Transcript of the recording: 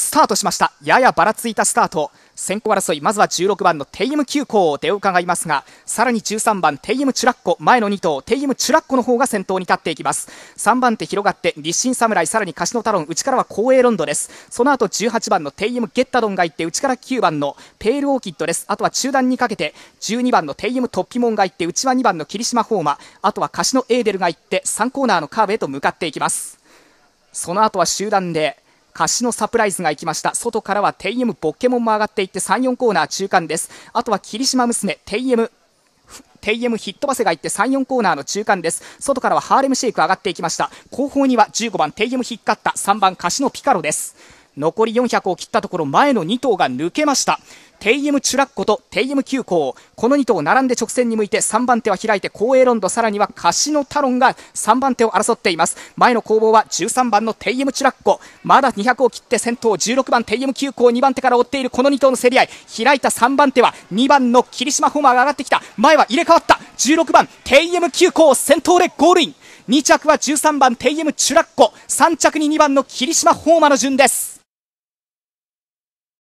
スタートしましたややばらついたスタート先行争いまずは16番のテイム急行で伺いますがさらに13番テイムチュラッコ前の2頭テイムチュラッコの方が先頭に立っていきます3番手広がって日清侍さらにカシノタロン内からは光栄ロンドですその後18番のテイムゲッタドンが行って内から9番のペールオーキッドですあとは中段にかけて12番のテイムトッピモンが行って内は2番の霧島ホーマあとはカシノエーデルが行って3コーナーのカーブへと向かっていきますその後は集団で貸しのサプライズが行きました外からはテイエムボッケモンも上がっていって34コーナー中間ですあとは霧島娘テイエムテイエムヒットバセがいって3、4コーナーの中間です外からはハーレムシェイク上がっていきました後方には15番テイエムヒッカッタ3番カシノピカロです残り400を切ったところ前の2頭が抜けましたテイエム・チュラッコとテイエム・急行この2頭並んで直線に向いて3番手は開いて後衛ロンドさらにはカシノ・タロンが3番手を争っています前の攻防は13番のテイエム・チュラッコまだ200を切って先頭16番テイエム・急行2番手から追っているこの2頭の競り合い開いた3番手は2番の霧島ホーマーが上がってきた前は入れ替わった16番テイエム・急行先頭でゴールイン2着は13番テイエム・チュラッコ3着に2番の霧島ホーマーの順です